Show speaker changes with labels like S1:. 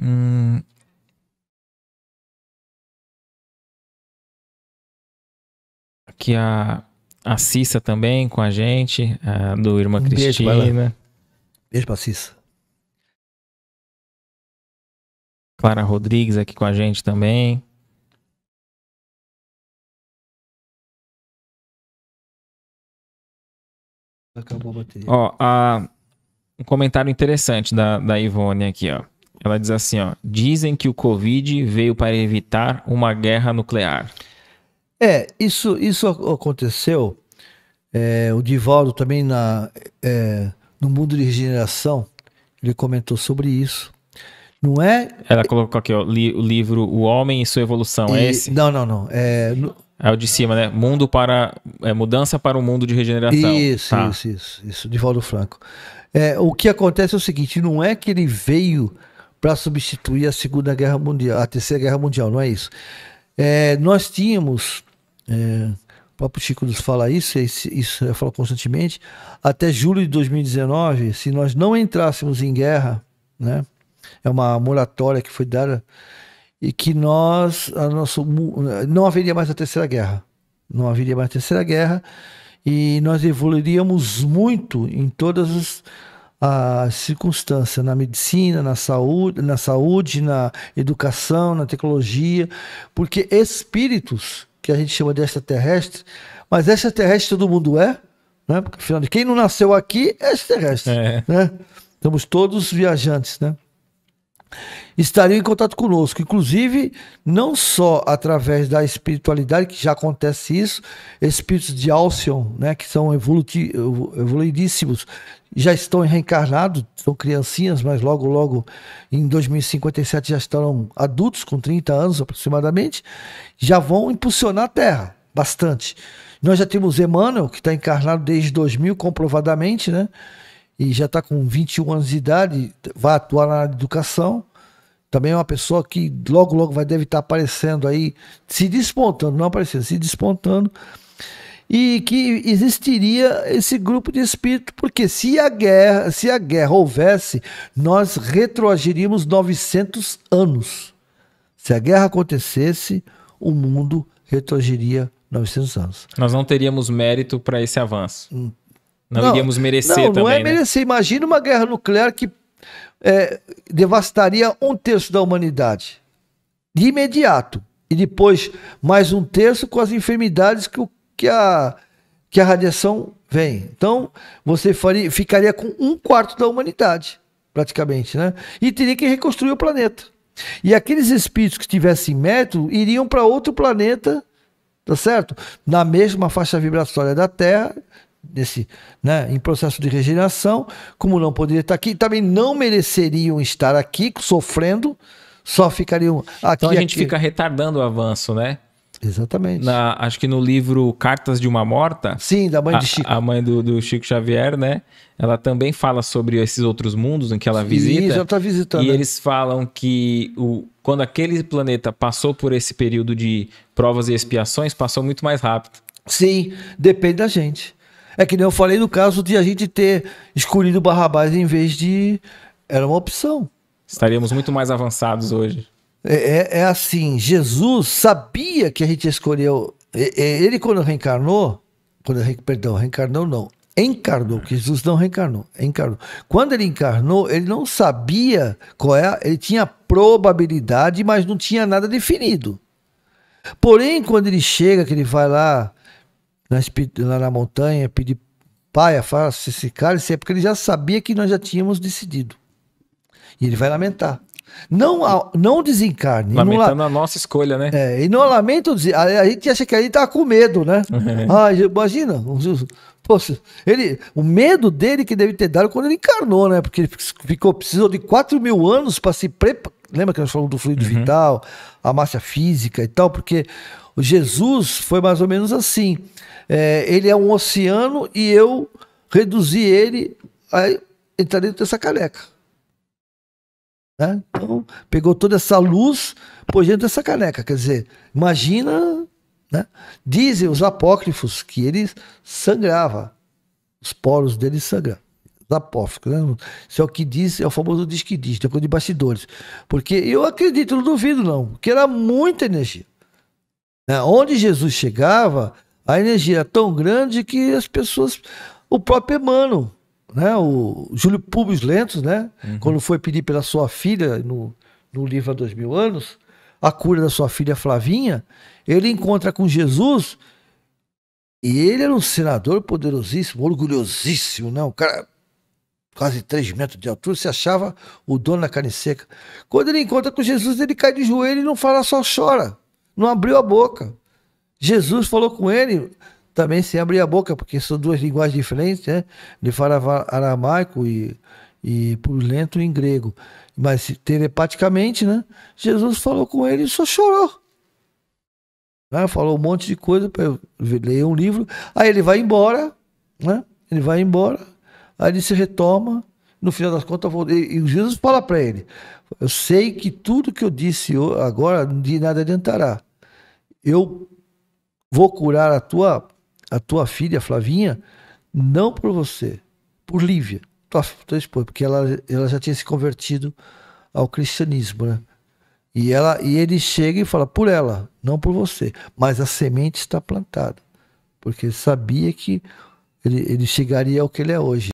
S1: Hum...
S2: Aqui a, a Cissa também com a gente, a do Irmã um Cristina. Beijo, pra beijo pra Cissa. Clara Rodrigues aqui com a gente também.
S1: Acabou a bateria. Ó,
S2: a, um comentário interessante da, da Ivone aqui, ó. Ela diz assim, ó, dizem que o Covid veio para evitar uma guerra nuclear.
S1: É, isso, isso aconteceu. É, o Divaldo também na, é, no mundo de regeneração, ele comentou sobre isso. Não é?
S2: Ela colocou aqui ó, li, o livro O Homem e Sua Evolução. É e, é esse?
S1: Não, não, não. É,
S2: é o de cima, né? Mundo para é, mudança para o um mundo de regeneração. Isso, tá. isso, isso,
S1: isso. Divaldo Franco. É, o que acontece é o seguinte: não é que ele veio para substituir a Segunda Guerra Mundial, a Terceira Guerra Mundial, não é isso? É, nós tínhamos, é, o próprio Chico nos fala isso, isso eu falo constantemente, até julho de 2019, se nós não entrássemos em guerra, né? É uma moratória que foi dada e que nós, a nosso, não haveria mais a Terceira Guerra. Não haveria mais a Terceira Guerra e nós evoluiríamos muito em todas as a circunstância na medicina, na saúde, na saúde, na educação, na tecnologia, porque espíritos que a gente chama de extraterrestre, mas extraterrestre todo mundo é, né? Porque afinal de quem não nasceu aqui é extraterrestre, é. né? Estamos todos viajantes, né? estariam em contato conosco, inclusive não só através da espiritualidade, que já acontece isso, espíritos de Alcyon, né, que são evoluidíssimos, já estão reencarnados, são criancinhas, mas logo, logo em 2057 já estarão adultos, com 30 anos aproximadamente, já vão impulsionar a Terra bastante. Nós já temos Emmanuel, que está encarnado desde 2000, comprovadamente, né? e já está com 21 anos de idade, vai atuar na educação. Também é uma pessoa que logo, logo vai deve estar tá aparecendo aí, se despontando, não aparecendo, se despontando. E que existiria esse grupo de espírito, porque se a guerra, se a guerra houvesse, nós retroagiríamos 900 anos. Se a guerra acontecesse, o mundo retroagiria 900 anos.
S2: Nós não teríamos mérito para esse avanço. Hum. Não, não iríamos merecer não, também. Não é né? merecer.
S1: Imagina uma guerra nuclear que é, devastaria um terço da humanidade. De imediato. E depois mais um terço com as enfermidades que, que, a, que a radiação vem. Então, você faria, ficaria com um quarto da humanidade, praticamente, né? E teria que reconstruir o planeta. E aqueles espíritos que tivessem método iriam para outro planeta, tá certo? Na mesma faixa vibratória da Terra, desse, né, em processo de regeneração, como não poderia estar aqui, também não mereceriam estar aqui sofrendo, só ficariam aqui. Então a gente aqui. fica
S2: retardando o avanço,
S1: né? Exatamente.
S2: Na, acho que no livro Cartas de uma Morta. Sim, da mãe de Chico. A, a mãe do, do, Chico Xavier, né? Ela também fala sobre esses outros mundos em que ela visita. Isso, ela tá visitando. E né? eles falam que o, quando aquele planeta passou por esse período de provas e expiações, passou muito mais rápido. Sim, depende da gente. É que nem
S1: eu falei no caso de a gente ter escolhido Barrabás em vez de. Era uma opção. Estaríamos muito mais avançados hoje. É, é, é assim, Jesus sabia que a gente escolheu. Ele, quando reencarnou, quando, perdão, reencarnou não, encarnou, que Jesus não reencarnou, encarnou. Quando ele encarnou, ele não sabia qual é, ele tinha probabilidade, mas não tinha nada definido. Porém, quando ele chega, que ele vai lá nós, lá na montanha, pedir pai, se esse cálice, é porque ele já sabia que nós já tínhamos decidido. E ele vai lamentar. Não, não desencarne. Lamentando
S2: não, a nossa escolha, né? É,
S1: e não lamenta, a, a gente acha que ele tá com medo, né? Uhum. Ah, imagina, poxa, ele, o medo dele que deve ter dado quando ele encarnou, né? Porque ele ficou, precisou de 4 mil anos para se preparar. Lembra que nós falamos do fluido uhum. vital, a massa física e tal, porque Jesus foi mais ou menos assim. É, ele é um oceano e eu reduzi ele a entrar dentro dessa caneca. Né? Então, pegou toda essa luz por dentro dessa caneca. Quer dizer, imagina. Né? Dizem os apócrifos que ele sangrava. Os poros dele sangravam apócrifos. Né? Isso é o que diz, é o famoso diz que diz, depois de bastidores. Porque eu acredito, não duvido não, que era muita energia. Né? Onde Jesus chegava, a energia era tão grande que as pessoas. O próprio Emmanuel, né? o Júlio Públio Lentos, né? Uhum. quando foi pedir pela sua filha, no, no livro Há Dois Mil Anos, a cura da sua filha Flavinha, ele encontra com Jesus. E ele era um senador poderosíssimo, orgulhosíssimo, né? um cara quase três metros de altura, se achava o dono da carne seca. Quando ele encontra com Jesus, ele cai de joelho e não fala, só chora não abriu a boca. Jesus falou com ele também sem abrir a boca, porque são duas linguagens diferentes, né? Ele fala aramaico e, e lento em grego. Mas telepaticamente, né? Jesus falou com ele e só chorou. Né? Falou um monte de coisa para ler um livro. Aí ele vai embora, né? Ele vai embora, aí ele se retoma. No final das contas, e Jesus fala para ele: Eu sei que tudo que eu disse agora de nada adiantará eu vou curar a tua, a tua filha, Flavinha, não por você, por Lívia, tua, tua esposa, porque ela, ela já tinha se convertido ao cristianismo, né? E, ela, e ele chega e fala por ela, não por você. Mas a semente está plantada. Porque ele sabia que ele, ele chegaria ao que ele é hoje.